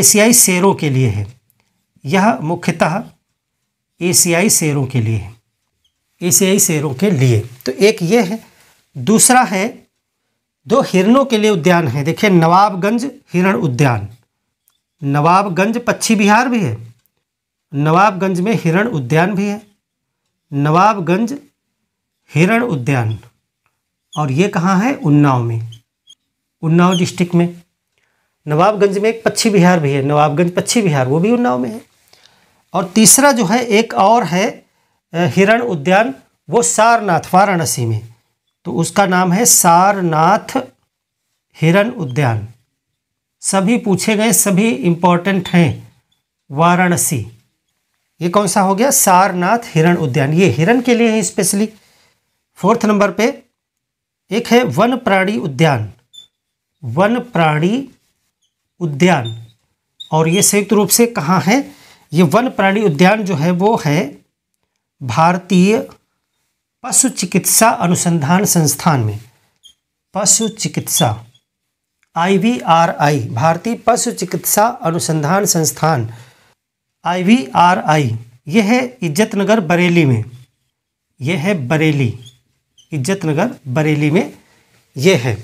एशियाई शेरों के लिए है यह मुख्यतः एशियाई शेरों के लिए है एशियाई शेरों के लिए तो एक ये है दूसरा है दो हिरणों के लिए उद्यान है देखिए नवाबगंज हिरण उद्यान नवाबगंज पक्षी बिहार भी है नवाबगंज में हिरण उद्यान भी है नवाबगंज हिरण उद्यान और ये कहाँ है उन्नाव में उन्नाव डिस्ट्रिक्ट में नवाबगंज में एक पक्षी बिहार भी है नवाबगंज पक्षी बिहार वो भी उन्नाव में है और तीसरा जो है एक और है हिरण उद्यान वो सारनाथ वाराणसी में तो उसका नाम है सारनाथ हिरण उद्यान सभी पूछे गए सभी इम्पॉर्टेंट हैं वाराणसी ये कौन सा हो गया सारनाथ हिरण उद्यान ये हिरण के लिए है स्पेशली फोर्थ नंबर पे एक है वन प्राणी उद्यान वन प्राणी उद्यान और ये संयुक्त रूप से कहाँ है ये वन प्राणी उद्यान जो है वो है भारतीय पशु चिकित्सा अनुसंधान संस्थान में पशु चिकित्सा आई भारतीय पशु चिकित्सा अनुसंधान संस्थान आई यह है इज्जत नगर बरेली में यह है बरेली इज्जत नगर बरेली में यह है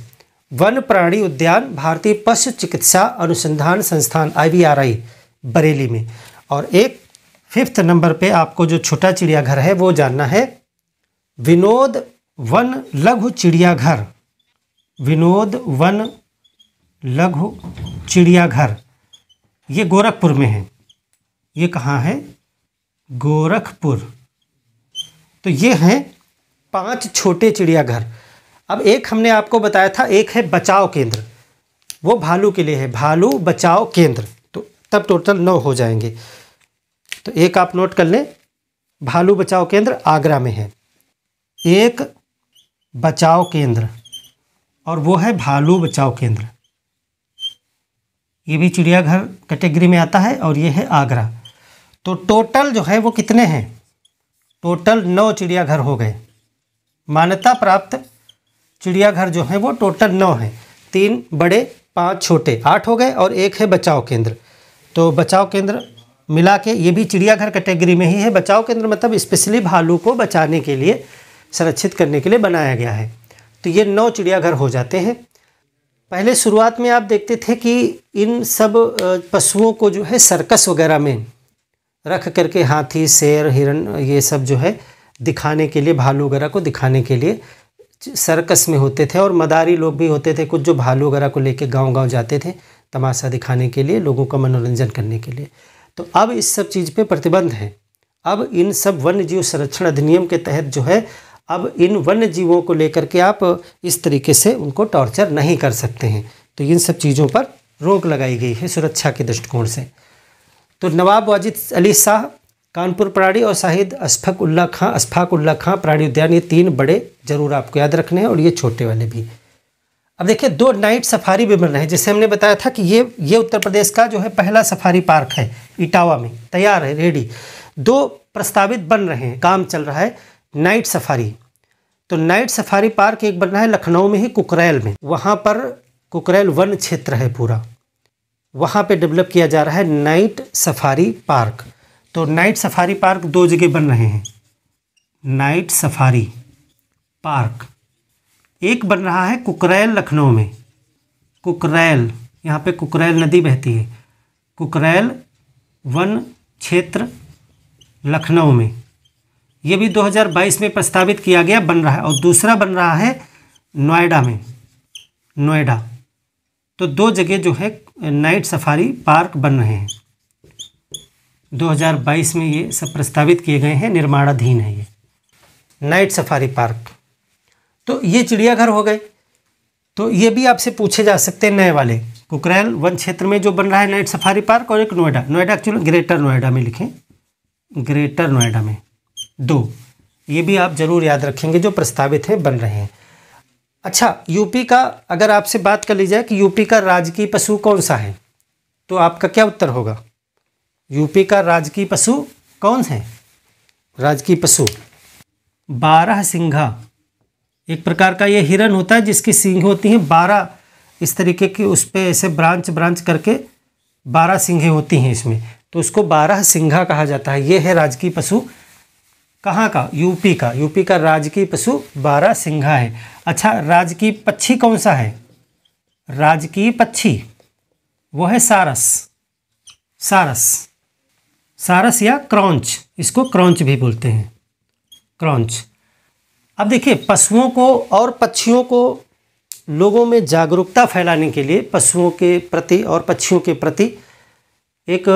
वन प्राणी उद्यान भारतीय पशु चिकित्सा अनुसंधान संस्थान आई बरेली में और एक फिफ्थ नंबर पे आपको जो छोटा चिड़ियाघर है वो जानना है विनोद वन लघु चिड़ियाघर विनोद वन लघु चिड़ियाघर ये गोरखपुर में है ये कहाँ है गोरखपुर तो ये हैं पांच छोटे चिड़ियाघर अब एक हमने आपको बताया था एक है बचाव केंद्र वो भालू के लिए है भालू बचाव केंद्र तो तब टोटल नौ हो जाएंगे तो एक आप नोट कर लें भालू बचाव केंद्र आगरा में है एक बचाव केंद्र और वो है भालू बचाव केंद्र ये भी चिड़ियाघर कैटेगरी में आता है और ये है आगरा तो टोटल जो है वो कितने हैं टोटल नौ चिड़ियाघर हो गए मान्यता प्राप्त चिड़ियाघर जो है वो टोटल नौ हैं तीन बड़े पांच छोटे आठ हो गए और एक है बचाव केंद्र तो बचाव केंद्र मिला के ये भी चिड़ियाघर कैटेगरी में ही है बचाव केंद्र मतलब स्पेशली भालू को बचाने के लिए संरक्षित करने के लिए बनाया गया है तो ये नौ चिड़ियाघर हो जाते हैं पहले शुरुआत में आप देखते थे कि इन सब पशुओं को जो है सर्कस वगैरह में रख करके हाथी शेर हिरण ये सब जो है दिखाने के लिए भालू वगैरह को दिखाने के लिए सर्कस में होते थे और मदारी लोग भी होते थे कुछ जो भालू वगैरह को लेके गांव-गांव जाते थे तमाशा दिखाने के लिए लोगों का मनोरंजन करने के लिए तो अब इस सब चीज़ पे प्रतिबंध है अब इन सब वन्य जीव संरक्षण अधिनियम के तहत जो है अब इन वन्य जीवों को लेकर के आप इस तरीके से उनको टॉर्चर नहीं कर सकते हैं तो इन सब चीज़ों पर रोक लगाई गई है सुरक्षा के दृष्टिकोण से तो नवाब वाजिद अली शाह कानपुर प्राणी और शाहिद अशफक उल्ला खां अशफाक उल्ला खां प्राणी उद्यान ये तीन बड़े ज़रूर आपको याद रखने हैं और ये छोटे वाले भी अब देखिए दो नाइट सफारी भी बन रहे हैं जैसे हमने बताया था कि ये ये उत्तर प्रदेश का जो है पहला सफारी पार्क है इटावा में तैयार है रेडी दो प्रस्तावित बन रहे हैं काम चल रहा है नाइट सफारी तो नाइट सफारी पार्क एक बना है लखनऊ में ही कुकरैल में वहाँ पर कुकरैल वन क्षेत्र है पूरा वहाँ पे डेवलप किया जा रहा है नाइट सफारी पार्क तो नाइट सफारी पार्क दो जगह बन रहे हैं नाइट सफारी पार्क एक बन रहा है कुकरैल लखनऊ में कुकरैल यहाँ पे कुकरैल नदी बहती है कुकरैल वन क्षेत्र लखनऊ में ये भी 2022 में प्रस्तावित किया गया बन रहा है और दूसरा बन रहा है नोएडा में नोएडा तो दो जगह जो है नाइट सफारी पार्क बन रहे हैं 2022 में ये सब प्रस्तावित किए गए हैं निर्माणाधीन है ये नाइट सफारी पार्क तो ये चिड़ियाघर हो गए तो ये भी आपसे पूछे जा सकते हैं नए वाले कुकरैल वन क्षेत्र में जो बन रहा है नाइट सफारी पार्क और एक नोएडा नोएडा एक्चुअली ग्रेटर नोएडा में लिखें ग्रेटर नोएडा में दो ये भी आप ज़रूर याद रखेंगे जो प्रस्तावित है बन रहे हैं अच्छा यूपी का अगर आपसे बात कर ली जाए कि यूपी का राजकीय पशु कौन सा है तो आपका क्या उत्तर होगा यूपी का राजकीय पशु कौन है राजकीय पशु बारह सिंघा एक प्रकार का ये हिरन होता है जिसकी सिंह होती हैं बारह इस तरीके की उस पर ऐसे ब्रांच ब्रांच करके बारह सिंघे होती हैं इसमें तो उसको बारह सिंघा कहा जाता है ये है राजकीय पशु कहाँ का यूपी का यूपी का राजकीय पशु बारह सिंघा है अच्छा राजकीय पक्षी कौन सा है राजकीय पक्षी वो है सारस सारस सारस या क्रॉन्च इसको क्रॉन्च भी बोलते हैं क्रॉन्च अब देखिए पशुओं को और पक्षियों को लोगों में जागरूकता फैलाने के लिए पशुओं के प्रति और पक्षियों के प्रति एक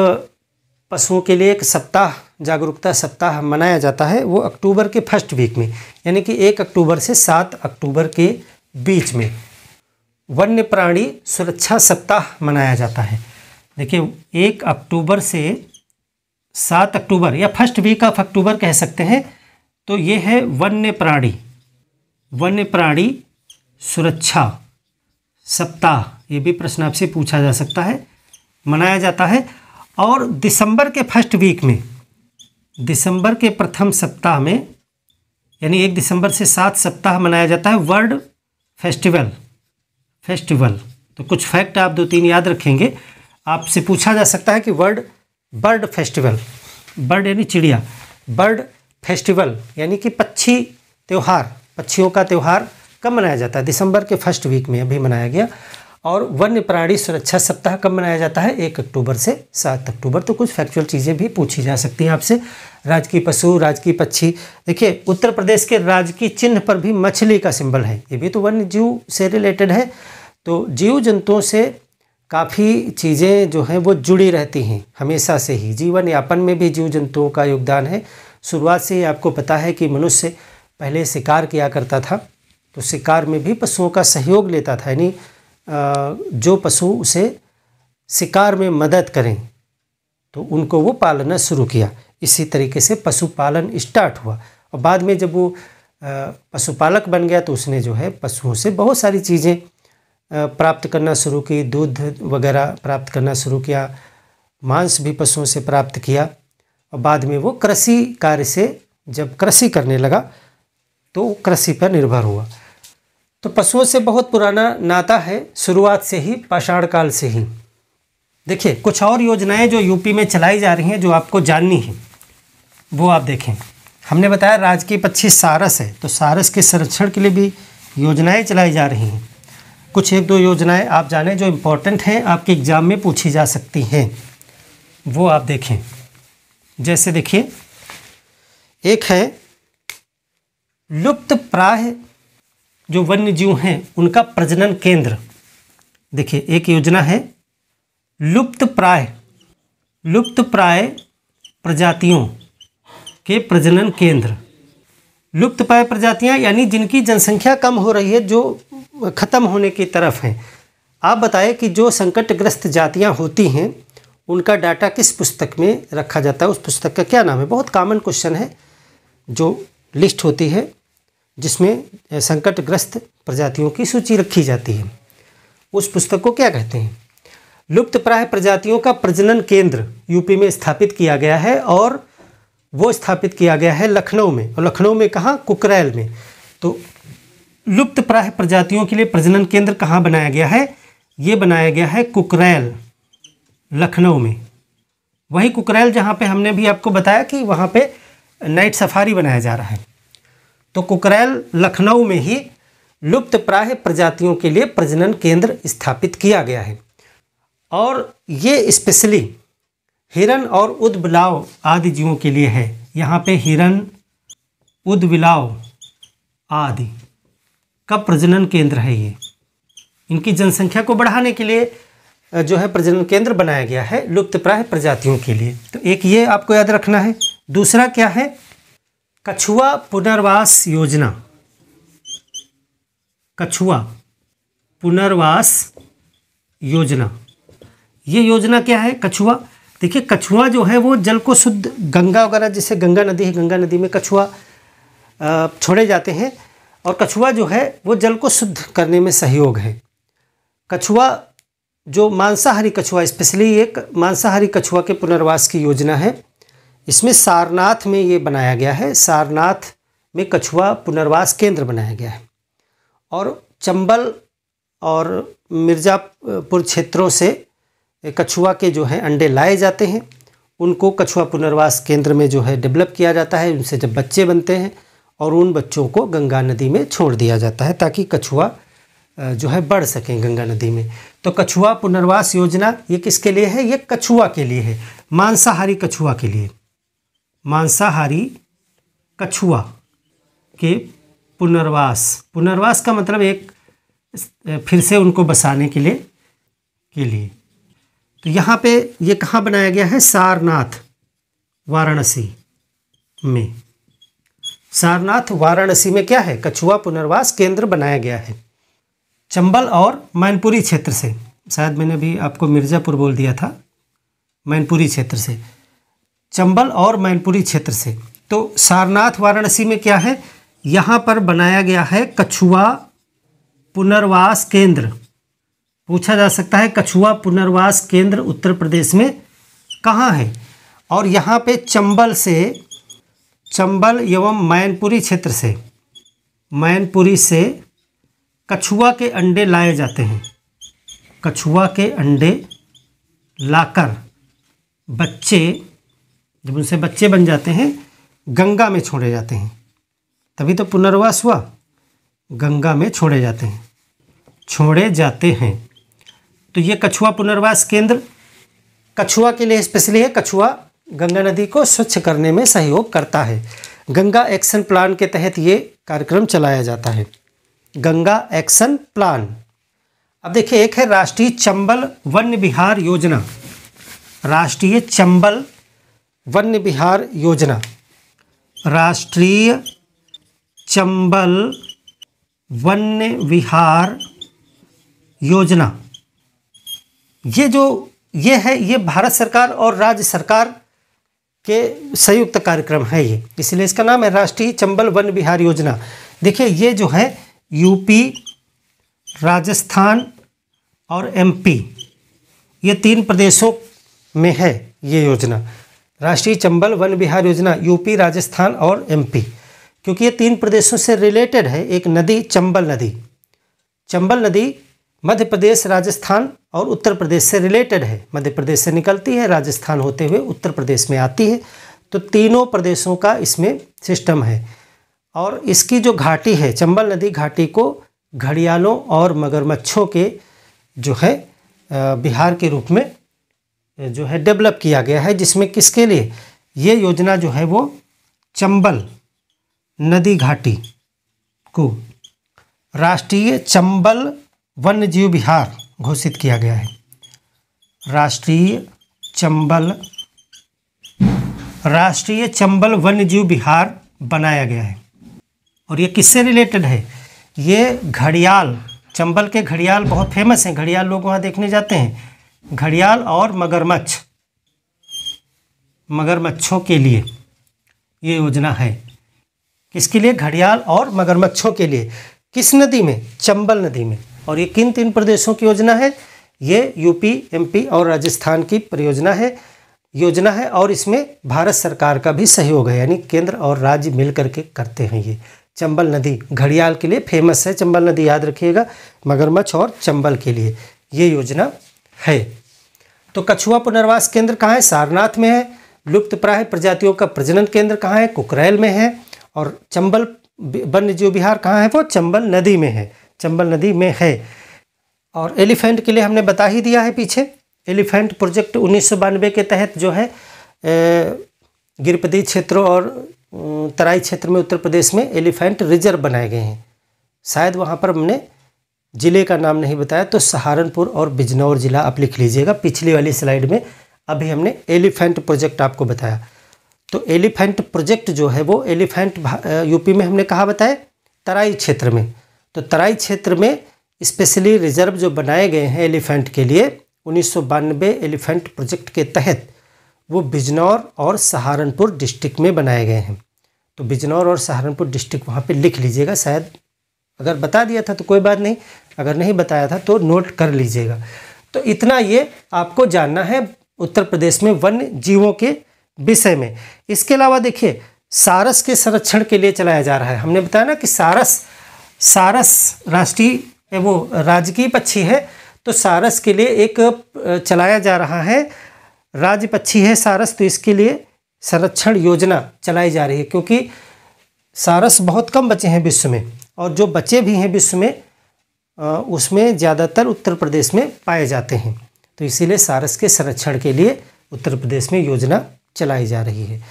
पशुओं के लिए एक सप्ताह जागरूकता सप्ताह मनाया जाता है वो अक्टूबर के फर्स्ट वीक में यानी कि एक अक्टूबर से सात अक्टूबर के बीच में वन्य प्राणी सुरक्षा सप्ताह मनाया जाता है देखिए एक अक्टूबर से सात अक्टूबर या फर्स्ट वीक ऑफ अक्टूबर कह सकते हैं तो ये है वन्य प्राणी वन्य प्राणी सुरक्षा सप्ताह ये भी प्रश्न आपसे पूछा जा सकता है मनाया जाता है और दिसंबर के फर्स्ट वीक में दिसंबर के प्रथम सप्ताह में यानी एक दिसंबर से सात सप्ताह मनाया जाता है वर्ल्ड फेस्टिवल फेस्टिवल तो कुछ फैक्ट आप दो तीन याद रखेंगे आपसे पूछा जा सकता है कि वर्ल्ड बर्ड फेस्टिवल बर्ड यानी चिड़िया बर्ड फेस्टिवल यानी कि पक्षी त्यौहार पक्षियों का त्यौहार कब मनाया जाता है दिसंबर के फर्स्ट वीक में अभी मनाया गया और वन्य प्राणी सुरक्षा सप्ताह कब मनाया जाता है एक अक्टूबर से सात अक्टूबर तो कुछ फैक्चुअल चीज़ें भी पूछी जा सकती हैं आपसे राजकीय पशु राजकीय पक्षी देखिए उत्तर प्रदेश के राजकीय चिन्ह पर भी मछली का सिंबल है ये भी तो वन्य जीव से रिलेटेड है तो जीव जंतुओं से काफ़ी चीज़ें जो हैं वो जुड़ी रहती हैं हमेशा से ही जीवन यापन में भी जीव जंतुओं का योगदान है शुरुआत से ही आपको पता है कि मनुष्य पहले शिकार किया करता था तो शिकार में भी पशुओं का सहयोग लेता था यानी जो पशु उसे शिकार में मदद करें तो उनको वो पालना शुरू किया इसी तरीके से पशुपालन स्टार्ट हुआ और बाद में जब वो पशुपालक बन गया तो उसने जो है पशुओं से बहुत सारी चीज़ें प्राप्त करना शुरू की दूध वगैरह प्राप्त करना शुरू किया मांस भी पशुओं से प्राप्त किया और बाद में वो कृषि कार्य से जब कृषि करने लगा तो कृषि पर निर्भर हुआ तो पशुओं से बहुत पुराना नाता है शुरुआत से ही पाषाण काल से ही देखिए कुछ और योजनाएं जो यूपी में चलाई जा रही हैं जो आपको जाननी है वो आप देखें हमने बताया राजकीय पक्षी सारस है तो सारस के संरक्षण के लिए भी योजनाएं चलाई जा रही हैं कुछ एक दो योजनाएं आप जाने जो इम्पोर्टेंट हैं आपके एग्ज़ाम में पूछी जा सकती हैं वो आप देखें जैसे देखिए एक है लुप्त प्राय जो वन्य जीव हैं उनका प्रजनन केंद्र देखिए एक योजना है लुप्त प्राय लुप्त प्राय प्रजातियों के प्रजनन केंद्र लुप्त प्राय प्रजातियाँ यानी जिनकी जनसंख्या कम हो रही है जो ख़त्म होने की तरफ हैं आप बताएं कि जो संकटग्रस्त जातियाँ होती हैं उनका डाटा किस पुस्तक में रखा जाता है उस पुस्तक का क्या नाम है बहुत कॉमन क्वेश्चन है जो लिस्ट होती है जिसमें संकटग्रस्त प्रजातियों की सूची रखी जाती है उस पुस्तक को क्या कहते हैं लुप्त प्राय प्रजातियों का प्रजनन केंद्र यूपी में स्थापित किया गया है और वो स्थापित किया गया है लखनऊ में और लखनऊ में कहाँ कुकरैल में तो लुप्त प्राय प्रजातियों के लिए प्रजनन केंद्र कहाँ बनाया गया है ये बनाया गया है कुकरैल लखनऊ में वही कुकरैल जहाँ पे हमने भी आपको बताया कि वहाँ पे नाइट सफारी बनाया जा रहा है तो कुकरैल लखनऊ में ही लुप्त प्राय प्रजातियों के लिए प्रजनन केंद्र स्थापित किया गया है और ये स्पेशली हिरण और उद्बलाव आदि जीवों के लिए है यहाँ पे हिरण उद्विलाव आदि का प्रजनन केंद्र है ये इनकी जनसंख्या को बढ़ाने के लिए जो है प्रजनन केंद्र बनाया गया है प्राय प्रजातियों के लिए तो एक ये आपको याद रखना है दूसरा क्या है कछुआ पुनर्वास योजना कछुआ पुनर्वास योजना ये योजना क्या है कछुआ देखिए कछुआ जो है वो जल को शुद्ध गंगा वगैरह जैसे गंगा नदी है गंगा नदी में कछुआ छोड़े जाते हैं और कछुआ जो है वो जल को शुद्ध करने में सहयोग है कछुआ जो मांसाहारी कछुआ स्पेशली एक मांसाहारी कछुआ के पुनर्वास की योजना है इसमें सारनाथ में ये बनाया गया है सारनाथ में कछुआ पुनर्वास केंद्र बनाया गया है और चंबल और मिर्ज़ापुर क्षेत्रों से कछुआ के जो है अंडे लाए जाते हैं उनको कछुआ पुनर्वास केंद्र में जो है डेवलप किया जाता है उनसे जब बच्चे बनते हैं और उन बच्चों को गंगा नदी में छोड़ दिया जाता है ताकि कछुआ जो है बढ़ सकें गंगा नदी में तो कछुआ पुनर्वास योजना ये किसके लिए है ये कछुआ के लिए है मांसाहारी कछुआ के लिए मांसाहारी कछुआ के पुनर्वास पुनर्वास का मतलब एक फिर से उनको बसाने के लिए के लिए तो यहाँ पे ये कहाँ बनाया गया है सारनाथ वाराणसी में सारनाथ वाराणसी में क्या है कछुआ पुनर्वास केंद्र बनाया गया है चंबल और मैनपुरी क्षेत्र से शायद मैंने भी आपको मिर्ज़ापुर बोल दिया था मैनपुरी क्षेत्र से चंबल और मैनपुरी क्षेत्र से तो सारनाथ वाराणसी में क्या है यहाँ पर बनाया गया है कछुआ पुनर्वास केंद्र पूछा जा सकता है कछुआ पुनर्वास केंद्र उत्तर प्रदेश में कहाँ है और यहाँ पे चंबल से चंबल एवं मैनपुरी क्षेत्र से मैनपुरी से कछुआ के अंडे लाए जाते हैं कछुआ के अंडे लाकर बच्चे जब उनसे बच्चे बन जाते हैं गंगा में छोड़े जाते हैं तभी तो पुनर्वास हुआ गंगा में छोड़े जाते हैं छोड़े जाते हैं तो ये कछुआ पुनर्वास केंद्र कछुआ के लिए स्पेशली है कछुआ गंगा नदी को स्वच्छ करने में सहयोग करता है गंगा एक्शन प्लान के तहत ये कार्यक्रम चलाया जाता है गंगा एक्शन प्लान अब देखिए एक है राष्ट्रीय चंबल वन्य विहार योजना राष्ट्रीय चंबल वन्य विहार योजना राष्ट्रीय चंबल वन्य विहार योजना ये जो ये है ये भारत सरकार और राज्य सरकार के संयुक्त कार्यक्रम है ये इसलिए इसका नाम है राष्ट्रीय चंबल वन विहार योजना देखिए ये जो है यूपी राजस्थान और एमपी ये तीन प्रदेशों में है ये योजना राष्ट्रीय चंबल वन विहार योजना यूपी राजस्थान और एमपी क्योंकि ये तीन प्रदेशों से रिलेटेड है एक नदी चंबल नदी चंबल नदी मध्य प्रदेश राजस्थान और उत्तर प्रदेश से रिलेटेड है मध्य प्रदेश से निकलती है राजस्थान होते हुए उत्तर प्रदेश में आती है तो तीनों प्रदेशों का इसमें सिस्टम है और इसकी जो घाटी है चंबल नदी घाटी को घड़ियालों और मगरमच्छों के जो है बिहार के रूप में जो है डेवलप किया गया है जिसमें किसके लिए ये योजना जो है वो चंबल नदी घाटी को राष्ट्रीय चंबल वन्य जीव विहार घोषित किया गया है राष्ट्रीय चंबल राष्ट्रीय चंबल वन्य जीव विहार बनाया गया है और ये किससे रिलेटेड है ये घड़ियाल चंबल के घड़ियाल बहुत फेमस हैं घड़ियाल लोग वहाँ देखने जाते हैं घड़ियाल और मगरमच्छ मगरमच्छों के लिए ये योजना है किसके लिए घड़ियाल और मगरमच्छों के लिए किस नदी में चंबल नदी में और ये किन तीन प्रदेशों की योजना है ये यूपी एमपी और राजस्थान की परियोजना है योजना है और इसमें भारत सरकार का भी सहयोग है यानी केंद्र और राज्य मिल करके करते हैं ये चंबल नदी घड़ियाल के लिए फेमस है चंबल नदी याद रखिएगा मगरमच्छ और चंबल के लिए ये योजना है तो कछुआ पुनर्वास केंद्र कहाँ है सारनाथ में है लुप्तप्राय प्रजातियों का प्रजनन केंद्र कहाँ है कुकरैल में है और चंबल वन्य जीव बिहार कहाँ है वो चंबल नदी में है चंबल नदी में है और एलिफेंट के लिए हमने बता ही दिया है पीछे एलिफेंट प्रोजेक्ट उन्नीस के तहत जो है गिरपदी क्षेत्रों और तराई क्षेत्र में उत्तर प्रदेश में एलिफेंट रिजर्व बनाए गए हैं शायद वहाँ पर हमने ज़िले का नाम नहीं बताया तो सहारनपुर और बिजनौर ज़िला आप लिख लीजिएगा पिछली वाली स्लाइड में अभी हमने एलिफेंट प्रोजेक्ट आपको बताया तो एलिफेंट प्रोजेक्ट जो है वो एलिफेंट यूपी में हमने कहा बताए तराई क्षेत्र में तो तराई क्षेत्र में स्पेशली रिजर्व जो बनाए गए हैं एलिफेंट के लिए उन्नीस एलिफेंट प्रोजेक्ट के तहत वो बिजनौर और सहारनपुर डिस्ट्रिक्ट में बनाए गए हैं तो बिजनौर और सहारनपुर डिस्ट्रिक्ट वहाँ पे लिख लीजिएगा शायद अगर बता दिया था तो कोई बात नहीं अगर नहीं बताया था तो नोट कर लीजिएगा तो इतना ये आपको जानना है उत्तर प्रदेश में वन्य जीवों के विषय में इसके अलावा देखिए सारस के संरक्षण के लिए चलाया जा रहा है हमने बताया ना कि सारस सारस राष्ट्रीय वो राजकीय पक्षी है तो सारस के लिए एक चलाया जा रहा है राज्य पक्षी है सारस तो इसके लिए संरक्षण योजना चलाई जा रही है क्योंकि सारस बहुत कम बचे हैं विश्व में और जो बचे भी हैं विश्व में उसमें ज़्यादातर उत्तर प्रदेश में पाए जाते हैं तो इसीलिए सारस के संरक्षण के लिए उत्तर प्रदेश में योजना चलाई जा रही है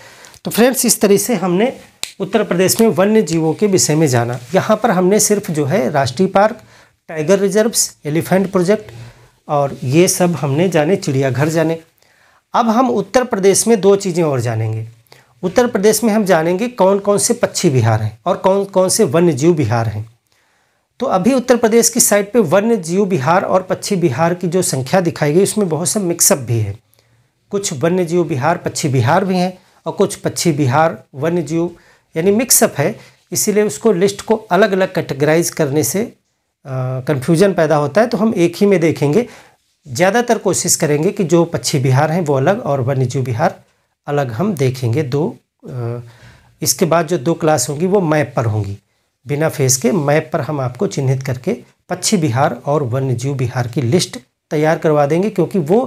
तो फ्रेंड्स इस तरह से हमने उत्तर प्रदेश में वन्य जीवों के विषय में जाना यहाँ पर हमने सिर्फ जो है राष्ट्रीय park tiger reserves elephant project और ये सब हमने जाने चिड़ियाघर जाने अब हम उत्तर प्रदेश में दो चीज़ें और जानेंगे उत्तर प्रदेश में हम जानेंगे कौन कौन से पक्षी विहार हैं और कौन कौन से वन्य जीव विहार हैं तो अभी उत्तर प्रदेश की साइड पे वन्य जीव विहार और पक्षी विहार की जो संख्या दिखाई गई उसमें बहुत से मिक्सअप भी है कुछ वन्य जीव विहार पक्षी विहार भी हैं और कुछ पक्षी विहार वन्य जीव यानी मिक्सअप है इसीलिए उसको लिस्ट को अलग अलग कैटेगराइज करने से कन्फ्यूजन पैदा होता है तो हम एक ही में देखेंगे ज़्यादातर कोशिश करेंगे कि जो पक्षी विहार हैं वो अलग और वन्य जीव विहार अलग हम देखेंगे दो इसके बाद जो दो क्लास होंगी वो मैप पर होंगी बिना फेस के मैप पर हम आपको चिन्हित करके पक्षी बिहार और वन्य जीव बिहार की लिस्ट तैयार करवा देंगे क्योंकि वो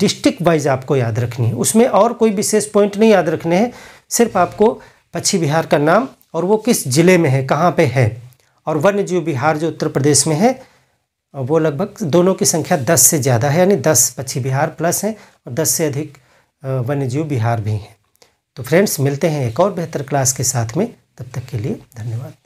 डिस्ट्रिक्ट वाइज आपको याद रखनी है उसमें और कोई विशेष पॉइंट नहीं याद रखने हैं सिर्फ आपको पक्षी बिहार का नाम और वो किस ज़िले में है कहाँ पे है और वन्य जीव बिहार जो उत्तर प्रदेश में है वो लगभग दोनों की संख्या दस से ज़्यादा है यानी दस पक्षी बिहार प्लस हैं और दस से अधिक वन्यजीव बिहार भी हैं तो फ्रेंड्स मिलते हैं एक और बेहतर क्लास के साथ में तब तक के लिए धन्यवाद